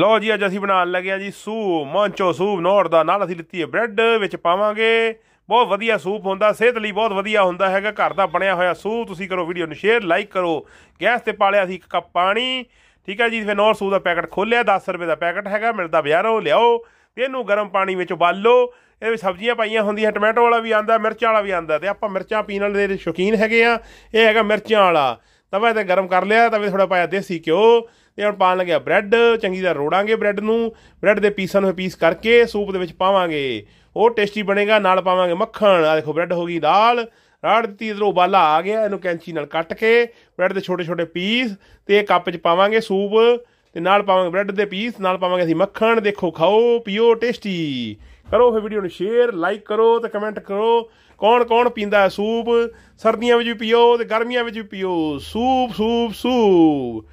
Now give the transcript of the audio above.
ਲਓ ਜੀ ਅੱਜ ਅਸੀਂ ਬਣਾਉਣ ਲੱਗੇ ਆ ਜੀ ਸੂਪ ਮੰਚੋ ਸੂਪ ਨੋਰ ਦਾ ਨਾਲ ਅਸੀਂ ਲਿੱਤੀ ਹੈ ਬ੍ਰੈਡ ਵਿੱਚ ਪਾਵਾਂਗੇ ਬਹੁਤ ਵਧੀਆ ਸੂਪ ਹੁੰਦਾ ਸਿਹਤ ਲਈ ਬਹੁਤ ਵਧੀਆ ਹੁੰਦਾ ਹੈਗਾ ਘਰ ਦਾ ਬਣਿਆ ਹੋਇਆ ਸੂਪ ਤੁਸੀਂ ਕਰੋ ਵੀਡੀਓ ਨੂੰ ਸ਼ੇਅਰ ਲਾਈਕ ਕਰੋ ਗੈਸ ਤੇ ਪਾਲਿਆ ਸੀ ਇੱਕ ਕੱਪ ਪਾਣੀ ਠੀਕ ਹੈ ਜੀ ਫਿਰ ਨੋਰ ਸੂਪ ਦਾ ਪੈਕਟ ਖੋਲਿਆ 10 ਰੁਪਏ ਦਾ ਪੈਕਟ ਹੈਗਾ ਮਿਲਦਾ ਬਾਜ਼ਾਰੋਂ ਲਿਆਓ ਤੇ ਇਹਨੂੰ ਗਰਮ ਪਾਣੀ ਵਿੱਚ ਉਬਾਲੋ ਇਹ ਵੀ ਸਬਜ਼ੀਆਂ ਪਾਈਆਂ ਹੁੰਦੀਆਂ ਟਮਾਟੋ ਵਾਲਾ ਵੀ ਆਂਦਾ ਮਿਰਚਾਂ ਵਾਲਾ ਵੀ ਆਂਦਾ ਤੇ ਆਪਾਂ ਮਿਰਚਾਂ ਪੀਣ ਵਾਲੇ ਦੇ ਸ਼ੌਕੀਨ ਹੈਗੇ ਆ ਇਹ ਹੈਗਾ ਮਿਰਚਾਂ ਵਾਲਾ ਤਵੇ ਤੇ ਗਰਮ ਕਰ ਲਿਆ ਤਾਂ ਵੀ ਥੋੜਾ ਪਾਇਆ ਦੇਸੀ ਘਿਓ ਤੇ ਹੁਣ ਪਾਣ ਲੱਗਿਆ ਬ੍ਰੈਡ ਚੰਗੀ ਤਰ੍ਹਾਂ ਰੋੜਾਂਗੇ ਬ੍ਰੈਡ ਨੂੰ ਬ੍ਰੈਡ ਦੇ ਪੀਸਾਂ ਨੂੰ ਪੀਸ ਕਰਕੇ ਸੂਪ ਦੇ ਵਿੱਚ ਪਾਵਾਂਗੇ ਉਹ ਟੇਸਟੀ ਬਣੇਗਾ ਨਾਲ ਪਾਵਾਂਗੇ ਮੱਖਣ ਆ ਦੇਖੋ ਬ੍ਰੈਡ ਹੋ ਗਈ ਦਾਲ ਰਾੜ ਦਿੱਤੀ ਇਧਰੋਂ ਉਬਾਲਾ ਆ ਗਿਆ ਇਹਨੂੰ ਕੈਂਚੀ ਨਾਲ ਕੱਟ ਕੇ ਬ੍ਰੈਡ ਦੇ ਛੋਟੇ ਛੋਟੇ ਪੀਸ ਤੇ ਕੱਪ 'ਚ ਪਾਵਾਂਗੇ ਸੂਪ ਤੇ ਨਾਲ ਪਾਵਾਂਗੇ ਬ੍ਰੈਡ ਦੇ ਪੀਸ ਨਾਲ ਪਾਵਾਂਗੇ ਅਸੀਂ ਮੱਖਣ ਦੇਖੋ ਖਾਓ ਪੀਓ ਟੇਸਟੀ ਕਰੋ ਫੇ ਵੀਡੀਓ ਨੂੰ ਸ਼ੇਅਰ ਲਾਈਕ ਕਰੋ ਤੇ ਕਮੈਂਟ ਕਰੋ ਕੌਣ ਕੌਣ ਪੀਂਦਾ ਸੂਪ ਸਰਦੀਆਂ ਵਿੱਚ ਵੀ ਪੀਓ ਤੇ ਗਰਮੀਆਂ ਵਿੱਚ ਵੀ ਪੀਓ ਸੂਪ ਸੂਪ ਸੂਪ